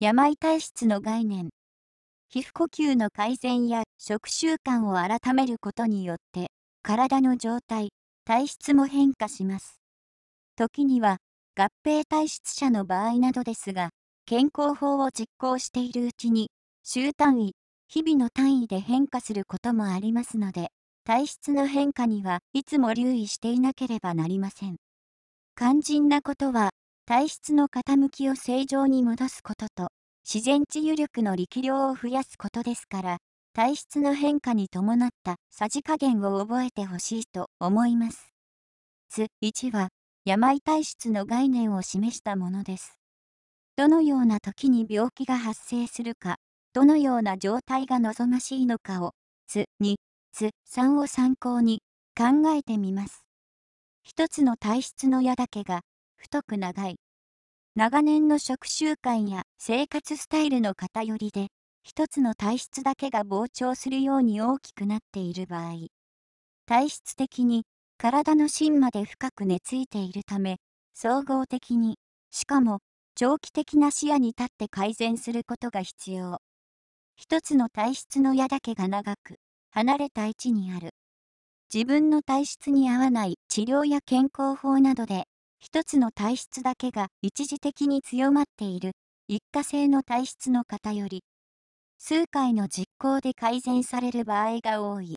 病体質の概念皮膚呼吸の改善や食習慣を改めることによって体の状態体質も変化します時には合併体質者の場合などですが健康法を実行しているうちに週単位日々の単位で変化することもありますので体質の変化にはいつも留意していなければなりません肝心なことは体質の傾きを正常に戻すことと、自然治癒力の力量を増やすことですから、体質の変化に伴ったさじ加減を覚えてほしいと思います。つ1は、病体質の概念を示したものです。どのような時に病気が発生するか、どのような状態が望ましいのかを、つ2、つ3を参考に考えてみます。1つの体質の矢だけが太く長い。長年の食習慣や生活スタイルの偏りで、一つの体質だけが膨張するように大きくなっている場合、体質的に体の芯まで深く根付いているため、総合的に、しかも長期的な視野に立って改善することが必要。一つの体質の矢だけが長く、離れた位置にある。自分の体質に合わない治療や健康法などで一つの体質だけが一時的に強まっている一過性の体質の偏り数回の実行で改善される場合が多い